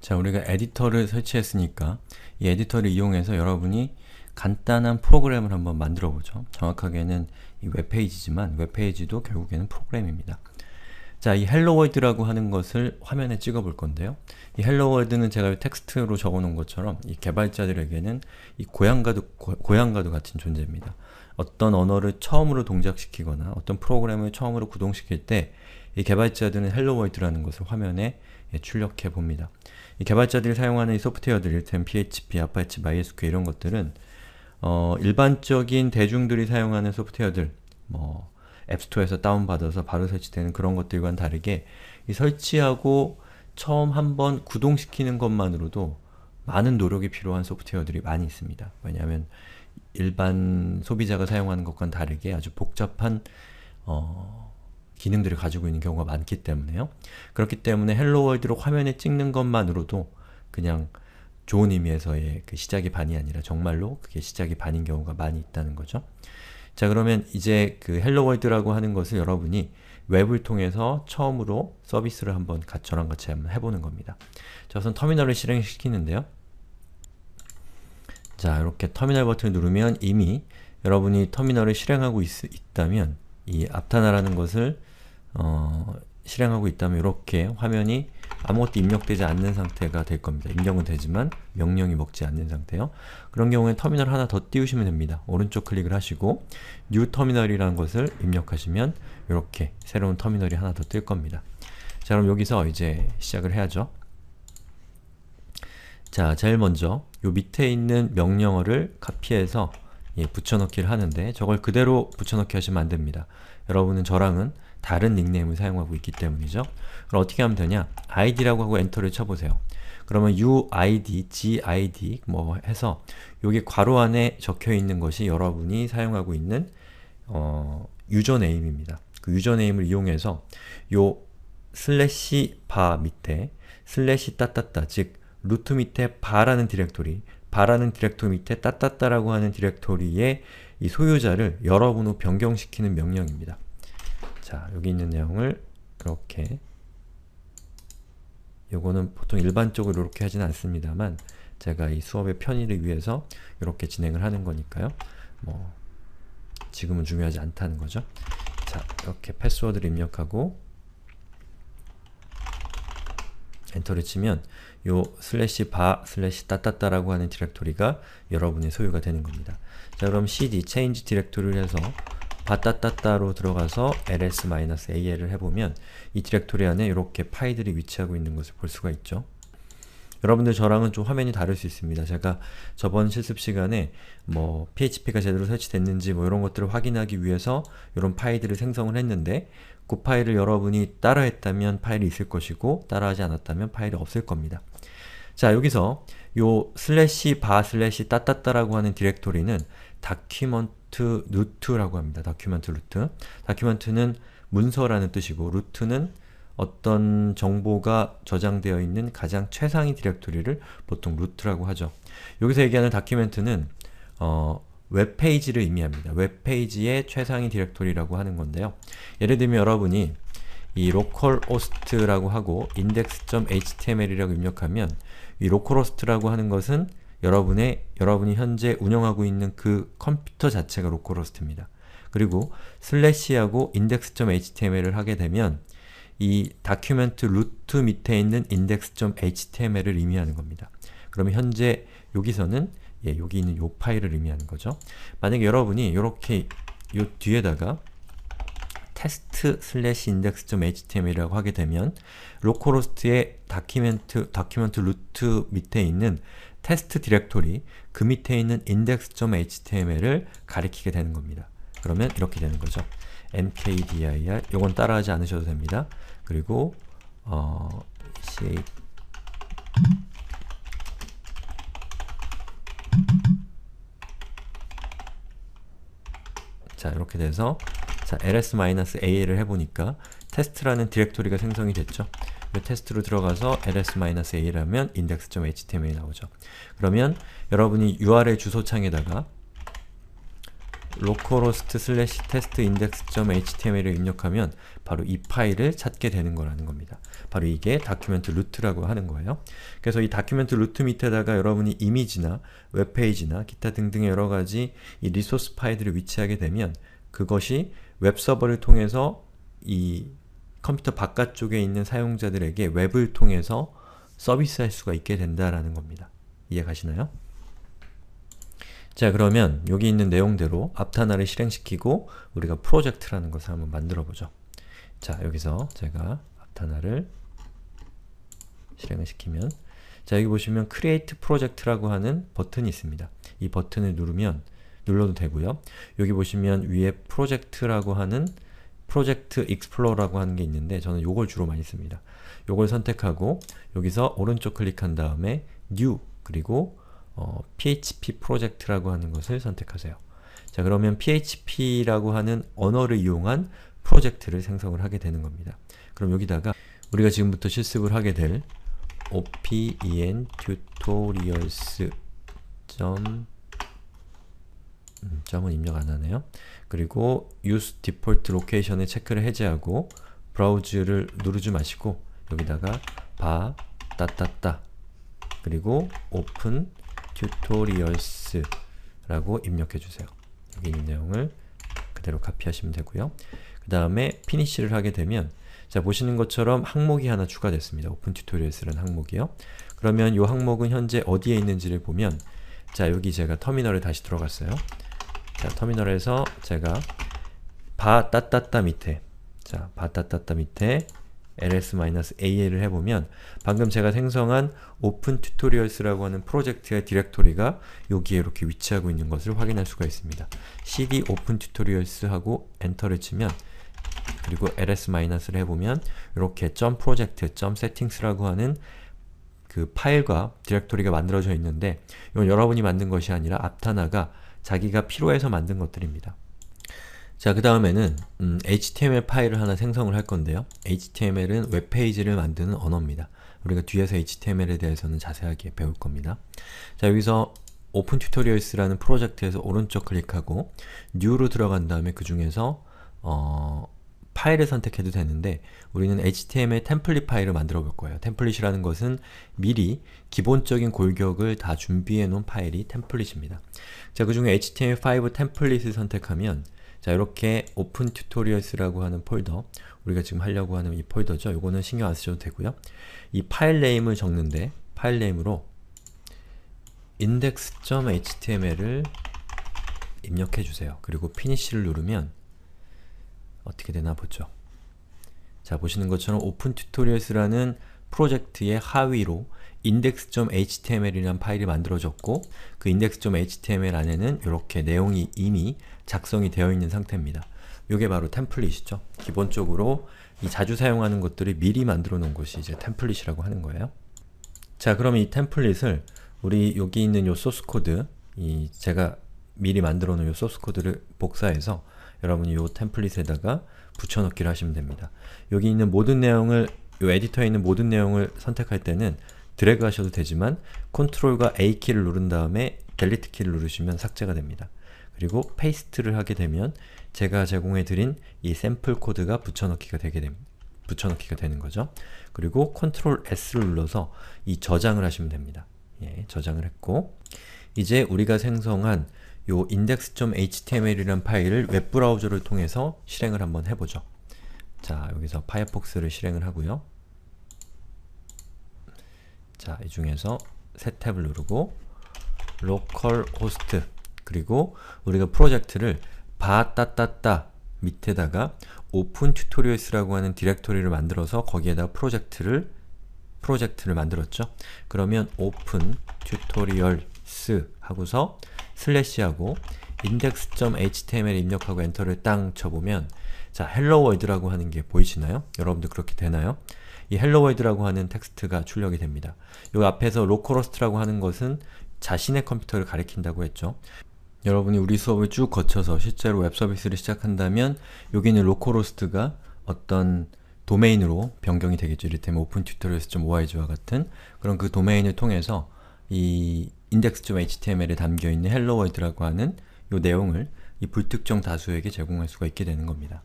자, 우리가 에디터를 설치했으니까 이 에디터를 이용해서 여러분이 간단한 프로그램을 한번 만들어 보죠. 정확하게는 이 웹페이지지만 웹페이지도 결국에는 프로그램입니다. 자, 이 헬로 월드라고 하는 것을 화면에 찍어 볼 건데요. 이 헬로 월드는 제가 텍스트로 적어 놓은 것처럼 이 개발자들에게는 이 고향과도, 고, 향과도 같은 존재입니다. 어떤 언어를 처음으로 동작시키거나 어떤 프로그램을 처음으로 구동시킬 때 이 개발자들은 헬로 월드라는 것을 화면에 예, 출력해 봅니다. 개발자들이 사용하는 소프트웨어들, 템 PHP, Apache, MySQL 이런 것들은 어, 일반적인 대중들이 사용하는 소프트웨어들, 뭐 앱스토어에서 다운받아서 바로 설치되는 그런 것들과는 다르게 이 설치하고 처음 한번 구동시키는 것만으로도 많은 노력이 필요한 소프트웨어들이 많이 있습니다. 왜냐하면 일반 소비자가 사용하는 것과는 다르게 아주 복잡한 어, 기능들을 가지고 있는 경우가 많기 때문에요. 그렇기 때문에 헬로월드로 화면에 찍는 것만으로도 그냥 좋은 의미에서의 그 시작이 반이 아니라 정말로 그게 시작이 반인 경우가 많이 있다는 거죠. 자 그러면 이제 그 헬로월드라고 하는 것을 여러분이 웹을 통해서 처음으로 서비스를 한번 저랑 같이 한번 해보는 겁니다. 자 우선 터미널을 실행시키는데요. 자 이렇게 터미널 버튼을 누르면 이미 여러분이 터미널을 실행하고 있, 다면이 앞타나라는 것을 어, 실행하고 있다면 이렇게 화면이 아무것도 입력되지 않는 상태가 될 겁니다. 입력은 되지만 명령이 먹지 않는 상태요. 그런 경우에 터미널 하나 더 띄우시면 됩니다. 오른쪽 클릭을 하시고 New Terminal이라는 것을 입력하시면 이렇게 새로운 터미널이 하나 더 뜰 겁니다. 자 그럼 여기서 이제 시작을 해야죠. 자 제일 먼저 요 밑에 있는 명령어를 카피해서 예, 붙여넣기를 하는데 저걸 그대로 붙여넣기 하시면 안됩니다. 여러분은 저랑은 다른 닉네임을 사용하고 있기 때문이죠. 그럼 어떻게 하면 되냐? id라고 하고 엔터를 쳐보세요. 그러면 uid, gid 뭐 해서 여기 괄호 안에 적혀있는 것이 여러분이 사용하고 있는 어, 유저네임입니다. 그 유저네임을 이용해서 요 슬래시 바 밑에 슬래시 따따따 즉 루트 밑에 바라는 디렉토리 바라는 디렉토 밑에 따따따라고 하는 디렉토리의 이 소유자를 여러분으로 변경시키는 명령입니다. 자, 여기 있는 내용을 이렇게 요거는 보통 일반적으로 이렇게 하진 않습니다만 제가 이 수업의 편의를 위해서 이렇게 진행을 하는 거니까요. 뭐 지금은 중요하지 않다는 거죠. 자, 이렇게 패스워드를 입력하고 엔터를 치면 요 슬래시 바 슬래시 따따따라고 하는 디렉토리가 여러분의 소유가 되는 겁니다. 자 그럼 cd change 디렉토리를 해서 바따따따로 들어가서 ls-al을 해보면 이 디렉토리 안에 이렇게 파일들이 위치하고 있는 것을 볼 수가 있죠. 여러분들 저랑은 좀 화면이 다를 수 있습니다. 제가 저번 실습 시간에 뭐 PHP가 제대로 설치됐는지 뭐 이런 것들을 확인하기 위해서 이런 파일들을 생성을 했는데 그 파일을 여러분이 따라 했다면 파일이 있을 것이고 따라하지 않았다면 파일이 없을 겁니다. 자 여기서 요 슬래시 바 슬래시 따따따라고 하는 디렉토리는 다큐먼트 루트라고 합니다. 다큐먼트 루트. 다큐먼트는 문서라는 뜻이고 루트는 어떤 정보가 저장되어 있는 가장 최상위 디렉토리를 보통 루트라고 하죠. 여기서 얘기하는 다큐멘트는 어, 웹페이지를 의미합니다. 웹페이지의 최상위 디렉토리라고 하는 건데요. 예를 들면 여러분이 이 localhost라고 하고 index.html이라고 입력하면 이 localhost라고 하는 것은 여러분의 여러분이 현재 운영하고 있는 그 컴퓨터 자체가 localhost입니다. 그리고 슬래시하고 index.html을 하게 되면 이 다큐멘트 루트 밑에 있는 index.html을 의미하는 겁니다. 그러면 현재 여기서는 예, 여기 있는 요 파일을 의미하는 거죠. 만약에 여러분이 이렇게 요 뒤에다가 테스트 슬 index.html이라고 하게 되면 로컬호스트의 다큐멘트, 다큐멘트 루트 밑에 있는 테스트 디렉토리 그 밑에 있는 index.html을 가리키게 되는 겁니다. 그러면 이렇게 되는 거죠. m k d i r 요건 따라하지 않으셔도 됩니다. 그리고 어, c 자 이렇게 돼서 자, l s a l 해보니까 테스트라는 디렉토리가 생성이 됐죠. 테스트로 들어가서 ls-a라면 index.html이 나오죠. 그러면 여러분이 url 주소창에다가 localhost slash test index.html을 입력하면 바로 이 파일을 찾게 되는 거라는 겁니다. 바로 이게 다큐멘트 루트라고 하는 거예요. 그래서 이 다큐멘트 루트 밑에다가 여러분이 이미지나 웹페이지나 기타 등등의 여러 가지 이 리소스 파일들을 위치하게 되면 그것이 웹서버를 통해서 이 컴퓨터 바깥쪽에 있는 사용자들에게 웹을 통해서 서비스할 수가 있게 된다라는 겁니다. 이해 가시나요? 자 그러면 여기 있는 내용대로 앞단화를 실행시키고 우리가 프로젝트라는 것을 한번 만들어보죠. 자 여기서 제가 앞단화를 실행을 시키면 자 여기 보시면 create 프로젝트라고 하는 버튼이 있습니다. 이 버튼을 누르면 눌러도 되고요. 여기 보시면 위에 프로젝트라고 하는 프로젝트 익스플로러라고 하는 게 있는데 저는 요걸 주로 많이 씁니다. 요걸 선택하고 여기서 오른쪽 클릭한 다음에 new 그리고 어, PHP 프로젝트라고 하는 것을 선택하세요. 자 그러면 PHP라고 하는 언어를 이용한 프로젝트를 생성을 하게 되는 겁니다. 그럼 여기다가 우리가 지금부터 실습을 하게 될 open tutorials. 점 음, 점은 입력 안하네요. 그리고 use default location에 체크를 해제하고 브라우즈를 누르지 마시고 여기다가 바 따따따 그리고 open tutorials라고 입력해주세요. 여기 있는 내용을 그대로 카피하시면 되고요. 그 다음에 피니쉬를 하게 되면 자 보시는 것처럼 항목이 하나 추가됐습니다. open t 오픈 튜토리얼스라는 항목이요. 그러면 이 항목은 현재 어디에 있는지를 보면 자 여기 제가 터미널에 다시 들어갔어요. 자 터미널에서 제가 바따따따 밑에 자 바따따따 밑에 ls-al을 해보면 방금 제가 생성한 o p e n t u t o r i a l s 라고 하는 프로젝트의 디렉토리가 여기에 이렇게 위치하고 있는 것을 확인할 수가 있습니다. cd open tutorials 하고 엔터를 치면 그리고 ls-를 해보면 이렇게 .project, .settings라고 하는 그 파일과 디렉토리가 만들어져 있는데 이건 여러분이 만든 것이 아니라 앞타나가 자기가 필요해서 만든 것들입니다. 자, 그 다음에는 음, HTML 파일을 하나 생성을 할 건데요. HTML은 웹페이지를 만드는 언어입니다. 우리가 뒤에서 HTML에 대해서는 자세하게 배울 겁니다. 자, 여기서 Open t u t o r i a l s 라는 프로젝트에서 오른쪽 클릭하고 New로 들어간 다음에 그 중에서 어, 파일을 선택해도 되는데 우리는 HTML 템플릿 파일을 만들어 볼 거예요. 템플릿이라는 것은 미리 기본적인 골격을 다 준비해 놓은 파일이 템플릿입니다 자, 그 중에 HTML5 템플릿을 선택하면 자 이렇게 오픈 튜토리얼스라고 하는 폴더 우리가 지금 하려고 하는 이 폴더죠. 이거는 신경 안 쓰셔도 되고요. 이 파일 네임을 적는데 파일 네임으로 index.html을 입력해 주세요. 그리고 피니시를 누르면 어떻게 되나 보죠. 자 보시는 것처럼 오픈 튜토리얼스라는 프로젝트의 하위로 index.html이라는 파일이 만들어졌고 그 index.html 안에는 이렇게 내용이 이미 작성이 되어 있는 상태입니다. 이게 바로 템플릿이죠. 기본적으로 이 자주 사용하는 것들이 미리 만들어 놓은 것이 이제 템플릿이라고 하는 거예요. 자, 그럼 이 템플릿을 우리 여기 있는 요 소스 코드, 이 제가 미리 만들어 놓은 요 소스 코드를 복사해서 여러분이 요 템플릿에다가 붙여넣기를 하시면 됩니다. 여기 있는 모든 내용을 요 에디터에 있는 모든 내용을 선택할 때는 드래그 하셔도 되지만 컨트롤과 A키를 누른 다음에 델리트 키를 누르시면 삭제가 됩니다. 그리고 페이스트를 하게 되면 제가 제공해드린 이 샘플 코드가 붙여넣기가 되게 됩니다. 붙여넣기가 되는 거죠. 그리고 컨트롤 S를 눌러서 이 저장을 하시면 됩니다. 예, 저장을 했고 이제 우리가 생성한 요 index.html이란 파일을 웹브라우저를 통해서 실행을 한번 해보죠. 자, 여기서 파이어폭스를 실행을 하고요. 자, 이 중에서 새 탭을 누르고 로컬 호스트 그리고 우리가 프로젝트를 바따따따 밑에다가 오픈 튜토리얼스라고 하는 디렉토리를 만들어서 거기에다 프로젝트를 프로젝트를 만들었죠. 그러면 open tutorials 하고서 슬래시하고 index.html 입력하고 엔터를 땅 쳐보면 자, 헬로 월드라고 하는 게 보이시나요? 여러분도 그렇게 되나요? 이 헬로월드라고 하는 텍스트가 출력이 됩니다. 요 앞에서 로컬호스트라고 하는 것은 자신의 컴퓨터를 가리킨다고 했죠. 여러분이 우리 수업을 쭉 거쳐서 실제로 웹 서비스를 시작한다면 여기는 있 로컬호스트가 어떤 도메인으로 변경이 되겠죠. 이를테면 o p e 오픈 i 토리얼 o r g 와 같은 그런 그 도메인을 통해서 이 index.html에 담겨있는 hello world라고 하는 이 내용을 이 불특정 다수에게 제공할 수가 있게 되는 겁니다.